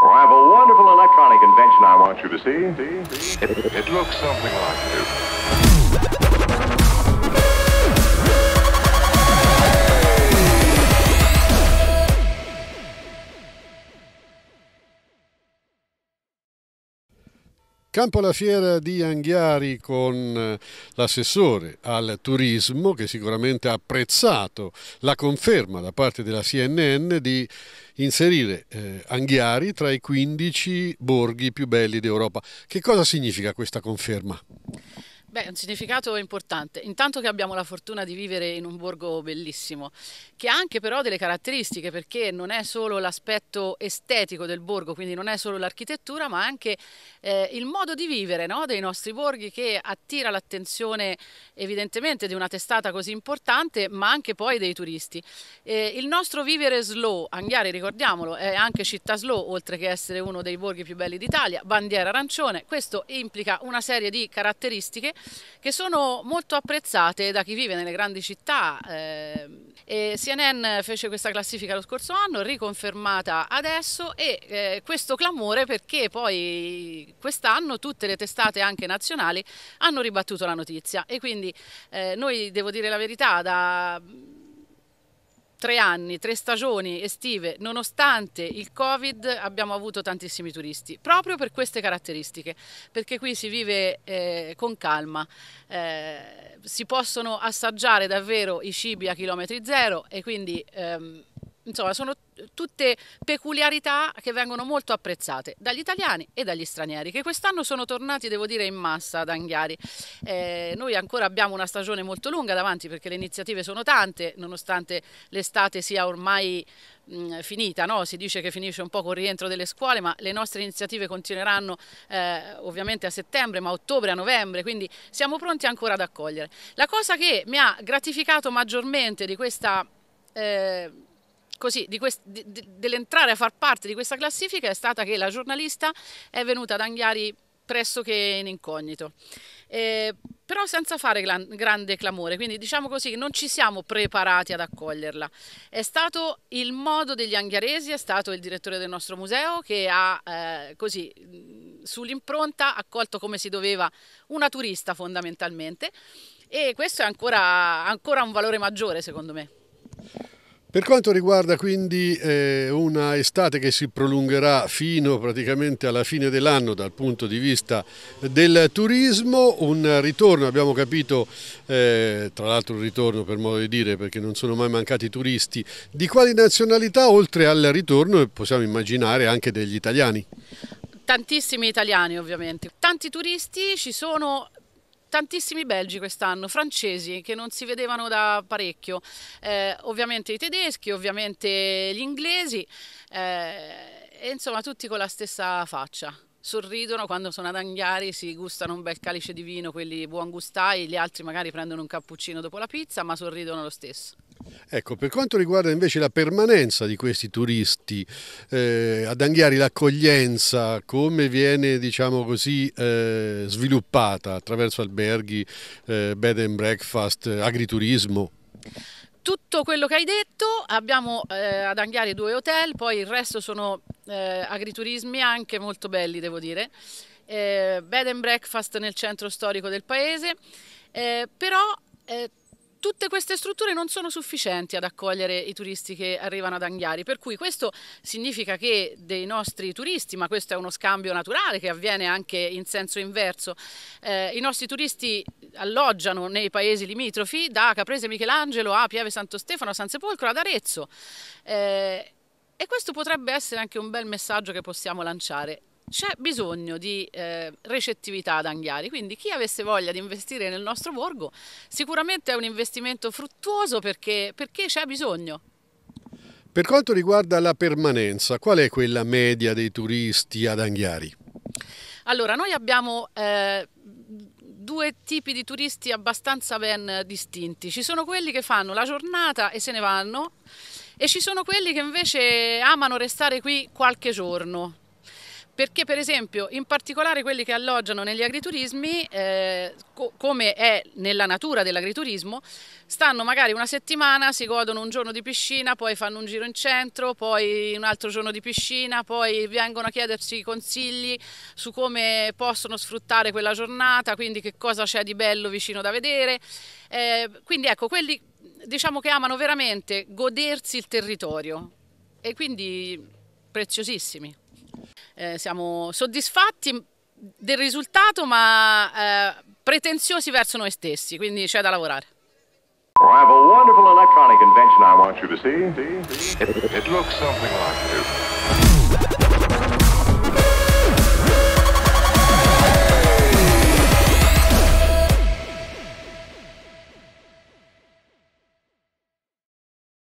Well, I have a wonderful electronic invention I want you to see. see? see? It, it looks something like this. Campo alla Fiera di Anghiari con eh, l'assessore al turismo che sicuramente ha apprezzato la conferma da parte della CNN di inserire eh, Anghiari tra i 15 borghi più belli d'Europa. Che cosa significa questa conferma? Beh, un significato importante. Intanto che abbiamo la fortuna di vivere in un borgo bellissimo, che ha anche però delle caratteristiche, perché non è solo l'aspetto estetico del borgo, quindi non è solo l'architettura, ma anche eh, il modo di vivere no? dei nostri borghi che attira l'attenzione evidentemente di una testata così importante, ma anche poi dei turisti. Eh, il nostro vivere slow, Anghiari ricordiamolo, è anche città slow, oltre che essere uno dei borghi più belli d'Italia, bandiera arancione, questo implica una serie di caratteristiche che sono molto apprezzate da chi vive nelle grandi città. Eh, CNN fece questa classifica lo scorso anno, riconfermata adesso e eh, questo clamore perché poi quest'anno tutte le testate anche nazionali hanno ribattuto la notizia e quindi eh, noi devo dire la verità da tre anni, tre stagioni estive, nonostante il Covid abbiamo avuto tantissimi turisti, proprio per queste caratteristiche, perché qui si vive eh, con calma, eh, si possono assaggiare davvero i cibi a chilometri zero e quindi ehm, insomma sono tutte peculiarità che vengono molto apprezzate dagli italiani e dagli stranieri che quest'anno sono tornati devo dire in massa ad Anghiari eh, noi ancora abbiamo una stagione molto lunga davanti perché le iniziative sono tante nonostante l'estate sia ormai mh, finita no? si dice che finisce un po' col rientro delle scuole ma le nostre iniziative continueranno eh, ovviamente a settembre ma a ottobre a novembre quindi siamo pronti ancora ad accogliere la cosa che mi ha gratificato maggiormente di questa eh, così, quest- di, di, dell'entrare a far parte di questa classifica è stata che la giornalista è venuta ad Anghiari pressoché in incognito, eh, però senza fare glan- grande clamore, quindi diciamo così non ci siamo preparati ad accoglierla. È stato il modo degli anghiaresi, è stato il direttore del nostro museo che ha eh, così sull'impronta accolto come si doveva una turista fondamentalmente e questo è ancora, ancora un valore maggiore secondo me. Per quanto riguarda quindi eh, una estate che si prolungherà fino praticamente alla fine dell'anno dal punto di vista del turismo, un ritorno abbiamo capito, eh, tra l'altro un ritorno per modo di dire perché non sono mai mancati turisti, di quali nazionalità oltre al ritorno possiamo immaginare anche degli italiani? Tantissimi italiani ovviamente, tanti turisti, ci sono tantissimi belgi quest'anno, francesi che non si vedevano da parecchio, eh, ovviamente i tedeschi, ovviamente gli inglesi, eh, e insomma tutti con la stessa faccia. Sorridono quando sono ad Anghiari, si gustano un bel calice di vino, quelli buon gustai, gli altri magari prendono un cappuccino dopo la pizza, ma sorridono lo stesso. Ecco, per quanto riguarda invece la permanenza di questi turisti, eh, ad Anghiari l'accoglienza come viene diciamo così, eh, sviluppata attraverso alberghi, eh, bed and breakfast, eh, agriturismo? tutto quello che hai detto, abbiamo eh, ad Anghiari due hotel, poi il resto sono eh, agriturismi anche molto belli devo dire, eh, bed and breakfast nel centro storico del paese, eh, però eh, tutte queste strutture non sono sufficienti ad accogliere i turisti che arrivano ad Anghiari, per cui questo significa che dei nostri turisti, ma questo è uno scambio naturale che avviene anche in senso inverso, eh, i nostri turisti alloggiano nei paesi limitrofi da Caprese Michelangelo a Pieve Santo Stefano, a San Sepolcro, ad Arezzo. Eh, e questo potrebbe essere anche un bel messaggio che possiamo lanciare c'è bisogno di eh, recettività ad Anghiari, quindi chi avesse voglia di investire nel nostro borgo sicuramente è un investimento fruttuoso perché, perché c'è bisogno. Per quanto riguarda la permanenza, qual è quella media dei turisti ad Anghiari? Allora, noi abbiamo eh, due tipi di turisti abbastanza ben distinti. Ci sono quelli che fanno la giornata e se ne vanno e ci sono quelli che invece amano restare qui qualche giorno perché per esempio in particolare quelli che alloggiano negli agriturismi, eh, co- come è nella natura dell'agriturismo, stanno magari una settimana, si godono un giorno di piscina, poi fanno un giro in centro, poi un altro giorno di piscina, poi vengono a chiedersi consigli su come possono sfruttare quella giornata, quindi che cosa c'è di bello vicino da vedere. Eh, quindi ecco, quelli diciamo che amano veramente godersi il territorio e quindi preziosissimi. Eh, siamo soddisfatti del risultato ma eh, pretenziosi verso noi stessi, quindi c'è da lavorare. I have a wonderful electronic invention I want you to see. It, it looks something like this.